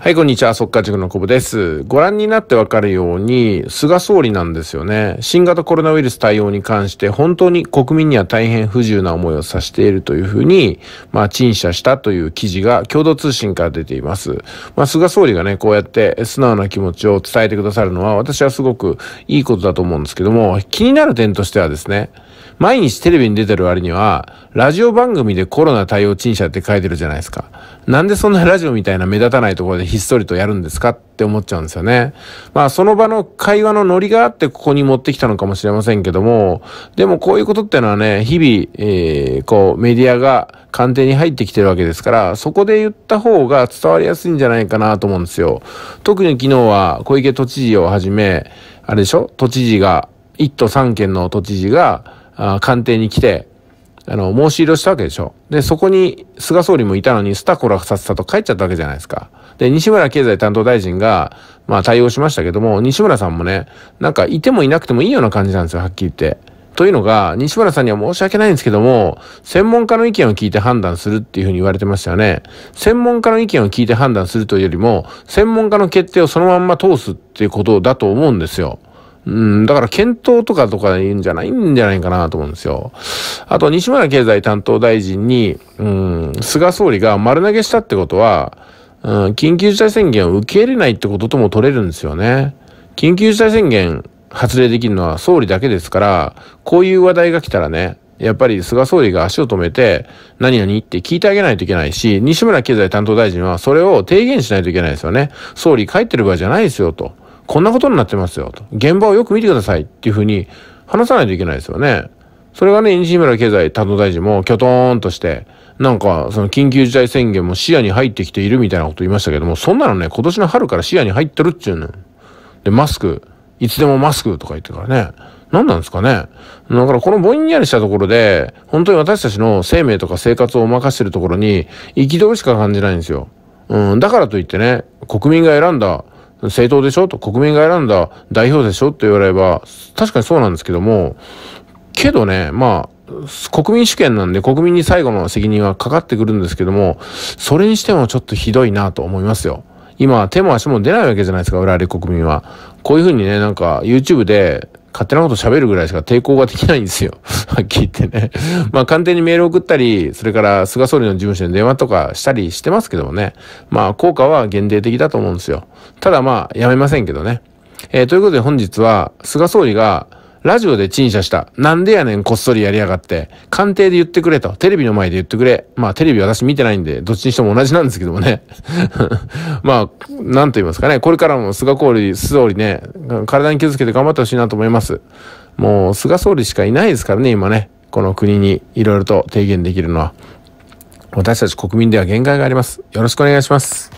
はい、こんにちは。速稼塾のコブです。ご覧になってわかるように、菅総理なんですよね。新型コロナウイルス対応に関して、本当に国民には大変不自由な思いをさせているというふうに、まあ、陳謝したという記事が共同通信から出ています。まあ、菅総理がね、こうやって素直な気持ちを伝えてくださるのは、私はすごくいいことだと思うんですけども、気になる点としてはですね、毎日テレビに出てる割には、ラジオ番組でコロナ対応陳謝って書いてるじゃないですか。なんでそんなラジオみたいな目立たないところでひっそりとやるんですかって思っちゃうんですよね。まあその場の会話のノリがあってここに持ってきたのかもしれませんけども、でもこういうことってのはね、日々、えー、こうメディアが官邸に入ってきてるわけですから、そこで言った方が伝わりやすいんじゃないかなと思うんですよ。特に昨日は小池都知事をはじめ、あれでしょ都知事が、1都3県の都知事が、官邸に来て、あの、申し入れをしたわけでしょ。で、そこに菅総理もいたのに、スタコラさっさと帰っちゃったわけじゃないですか。で、西村経済担当大臣が、まあ対応しましたけども、西村さんもね、なんかいてもいなくてもいいような感じなんですよ、はっきり言って。というのが、西村さんには申し訳ないんですけども、専門家の意見を聞いて判断するっていうふうに言われてましたよね。専門家の意見を聞いて判断するというよりも、専門家の決定をそのまんま通すっていうことだと思うんですよ。うん、だから検討とかとか言うんじゃないんじゃないかなと思うんですよ。あと、西村経済担当大臣に、うん、菅総理が丸投げしたってことは、うん、緊急事態宣言を受け入れないってこととも取れるんですよね。緊急事態宣言発令できるのは総理だけですから、こういう話題が来たらね、やっぱり菅総理が足を止めて、何々って聞いてあげないといけないし、西村経済担当大臣はそれを提言しないといけないですよね。総理帰ってる場合じゃないですよと。こんなことになってますよと。現場をよく見てくださいっていうふうに話さないといけないですよね。それがね、西村経済担当大臣もきょとーんとして、なんか、その緊急事態宣言も視野に入ってきているみたいなこと言いましたけども、そんなのね、今年の春から視野に入ってるっちゅうの。で、マスク、いつでもマスクとか言ってからね、何なんですかね。だからこのぼんやりしたところで、本当に私たちの生命とか生活を任せてるところに、憤りしか感じないんですよ。うん、だからといってね、国民が選んだ政党でしょと国民が選んだ代表でしょって言われれば、確かにそうなんですけども、けどね、まあ、国民主権なんで国民に最後の責任はかかってくるんですけども、それにしてもちょっとひどいなと思いますよ。今、手も足も出ないわけじゃないですか、我々国民は。こういうふうにね、なんか YouTube で勝手なこと喋るぐらいしか抵抗ができないんですよ。はっきり言ってね。まあ、官邸にメール送ったり、それから菅総理の事務所に電話とかしたりしてますけどもね。まあ、効果は限定的だと思うんですよ。ただまあ、やめませんけどね。えー、ということで本日は、菅総理が、ラジオで陳謝した。なんでやねん、こっそりやりやがって。官邸で言ってくれと。テレビの前で言ってくれ。まあ、テレビ私見てないんで、どっちにしても同じなんですけどもね。まあ、なんと言いますかね。これからも菅総理、総理ね、体に気をけて頑張ってほしいなと思います。もう、菅総理しかいないですからね、今ね。この国にいろいろと提言できるのは。私たち国民では限界があります。よろしくお願いします。